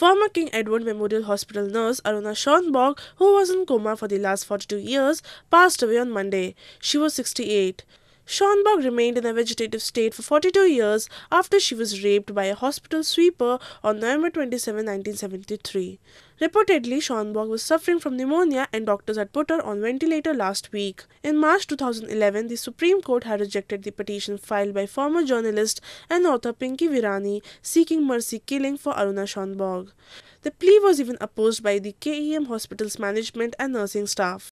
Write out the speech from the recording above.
Former King Edward Memorial Hospital nurse Aruna Schoenborg, who was in coma for the last 42 years, passed away on Monday. She was 68. Schonberg remained in a vegetative state for 42 years after she was raped by a hospital sweeper on November 27, 1973. Reportedly, Schonberg was suffering from pneumonia and doctors had put her on ventilator last week. In March 2011, the Supreme Court had rejected the petition filed by former journalist and author Pinky Virani seeking mercy killing for Aruna Schonberg. The plea was even opposed by the KEM hospital's management and nursing staff.